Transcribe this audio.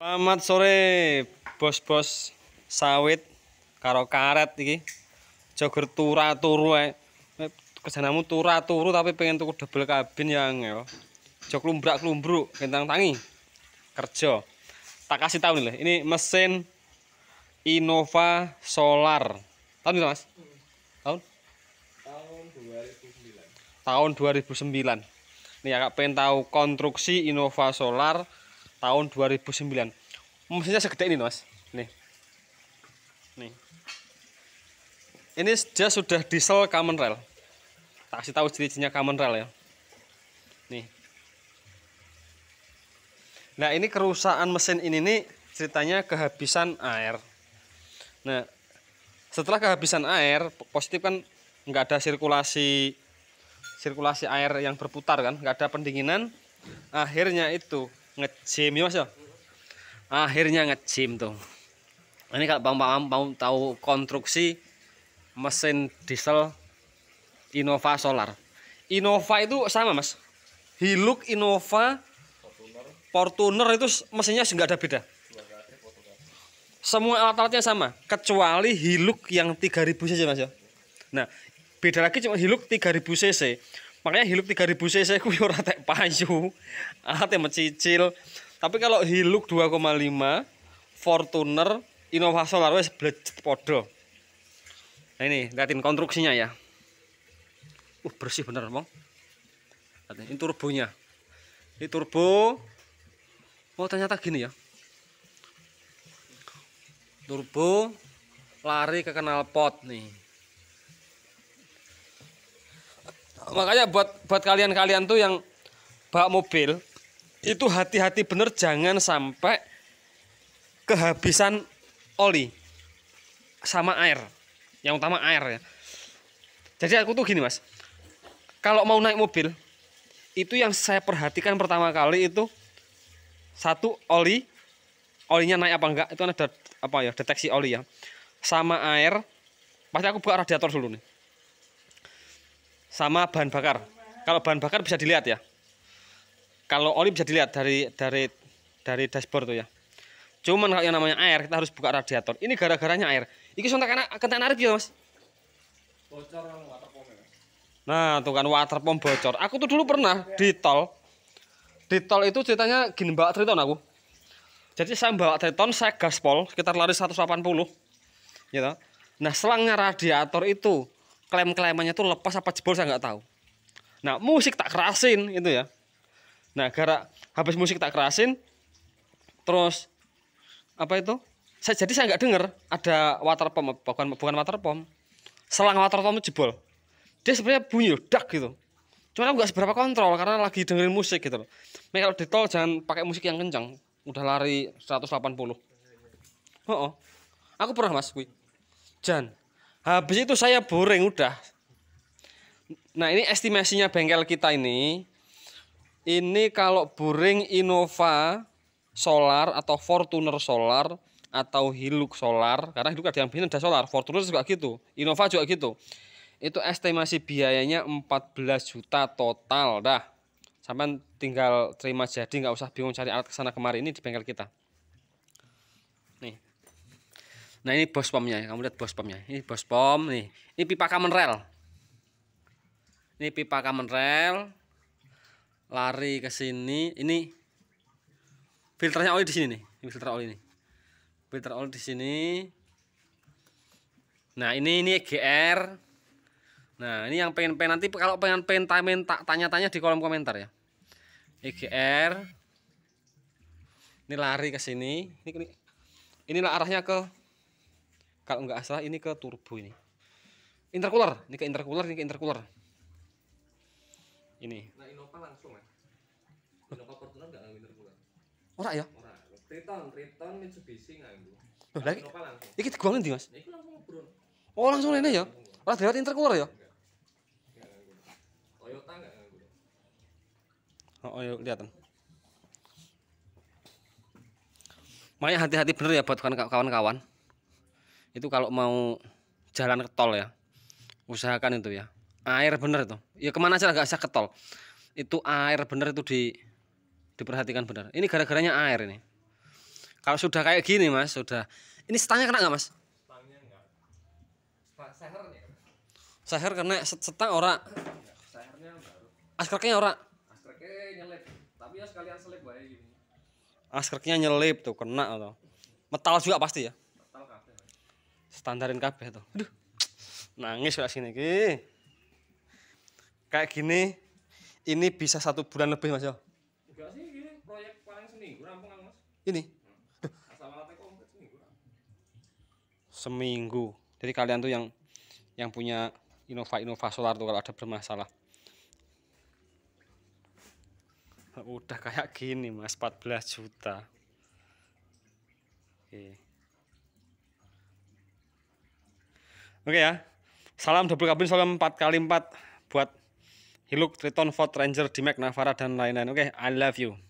Selamat sore bos-bos sawit karo karet iki. Jogor tura turu ae. Kesanamu tura turu tapi pengen tuku double kabin yang ya, ya. Jog lumbrak-lumbruk kentang tangi. Kerja. Tak kasih tahu nih, ini mesin Innova Solar. Tahun itu, Mas? Tahun? Tahun 2009. Tahun 2009. Nih, agak pengen tahu konstruksi Innova Solar tahun 2009 mesinnya segede ini mas nih nih ini dia sudah diesel common rail tak kasih tahu ciri-cirinya common rail ya nih nah ini kerusakan mesin ini nih ceritanya kehabisan air nah setelah kehabisan air positif kan nggak ada sirkulasi sirkulasi air yang berputar kan nggak ada pendinginan akhirnya itu ngecim ya mas ya akhirnya ngecim tuh ini kalau bang bang mau tahu konstruksi mesin diesel Innova Solar Innova itu sama mas Hilux Innova Fortuner itu mesinnya nggak ada beda semua alat-alatnya sama kecuali Hilux yang 3000 saja mas ya nah beda lagi cuma Hilux 3000 cc makanya hiluk 3000 cc ku ora tek payu yang mecicil tapi kalau hiluk 2,5 Fortuner Innova Solar wis blejet padha nah ini liatin konstruksinya ya uh bersih bener mong ini turbonya ini turbo oh ternyata gini ya turbo lari ke knalpot nih makanya buat buat kalian-kalian tuh yang bawa mobil itu hati-hati bener jangan sampai kehabisan oli sama air. Yang utama air ya. Jadi aku tuh gini, Mas. Kalau mau naik mobil itu yang saya perhatikan pertama kali itu satu oli olinya naik apa enggak itu kan ada apa ya deteksi oli ya sama air pasti aku buka radiator dulu nih sama bahan bakar. Kalau bahan bakar bisa dilihat ya. Kalau oli bisa dilihat dari dari dari dashboard tuh ya. Cuman kalau yang namanya air kita harus buka radiator. Ini gara-garanya air. Iki sontak karena kena narik ya, Mas. Bocor water pump. Ya, nah, tuh kan water pump bocor. Aku tuh dulu pernah di tol. Di tol itu ceritanya gini Mbak Triton aku. Jadi saya bawa Triton, saya gaspol sekitar lari 180. Gitu. Nah, selangnya radiator itu klaim-klaimannya tuh lepas apa jebol saya nggak tahu nah musik tak kerasin itu ya nah gara habis musik tak kerasin terus apa itu saya jadi saya nggak dengar ada water pump bukan bukan water pump. selang water pump jebol dia sebenarnya bunyi dak gitu cuma aku nggak seberapa kontrol karena lagi dengerin musik gitu Nih kalau di tol jangan pakai musik yang kencang udah lari 180 oh, oh. aku pernah mas wih. Jangan habis itu saya boring udah nah ini estimasinya bengkel kita ini ini kalau boring Innova solar atau Fortuner solar atau Hilux solar karena Hilux ada yang bina ada solar Fortuner juga gitu Innova juga gitu itu estimasi biayanya 14 juta total dah sampai tinggal terima jadi nggak usah bingung cari alat kesana kemari ini di bengkel kita nih Nah ini bos pomnya, kamu lihat bos pomnya. Ini bos pom nih. Ini pipa common rail. Ini pipa common rail. Lari ke sini. Ini filternya oli di sini nih. Ini filter oli nih. Filter oli di sini. Nah ini ini GR. Nah ini yang pengen pengen nanti kalau pengen pengen tak tanya-tanya di kolom komentar ya. EGR. Ini lari ke sini. Ini, ini, ini arahnya ke kalau nggak salah ini ke turbo ini intercooler ini ke intercooler ini ke intercooler ini nah Innova langsung ya Innova Fortuner nggak ngambil intercooler orang ya orang Triton Triton Mitsubishi nggak ngambil nah, lagi Innova langsung ini digolong di Mas nah, ini langsung ngobrol oh langsung ini ya orang dilihat intercooler ya Toyota nggak nganggo oh, oh lihat Makanya hati-hati bener ya buat kawan-kawan itu kalau mau jalan ke tol ya usahakan itu ya air bener itu ya kemana aja nggak usah ke tol itu air bener itu di diperhatikan bener ini gara-garanya air ini kalau sudah kayak gini mas sudah ini setangnya kena nggak mas setangnya enggak seher kena setang ora sehernya orang askreknya ora askreknya nyelip tapi ya sekalian selip bae gini askreknya nyelip tuh kena atau metal juga pasti ya standarin kabeh tuh, Aduh. Nangis kok sini iki. Kayak gini ini bisa satu bulan lebih Mas yo. Enggak sih ini proyek paling seminggu rampung Mas. Ini. Hmm. Seminggu. Jadi kalian tuh yang yang punya Innova Innova Solar tuh kalau ada bermasalah. Udah kayak gini Mas, 14 juta. Oke. Oke okay ya. Salam double kabin, salam 4 kali 4 buat Hiluk, Triton, Ford Ranger, Dimac, Navara dan lain-lain. Oke, okay, I love you.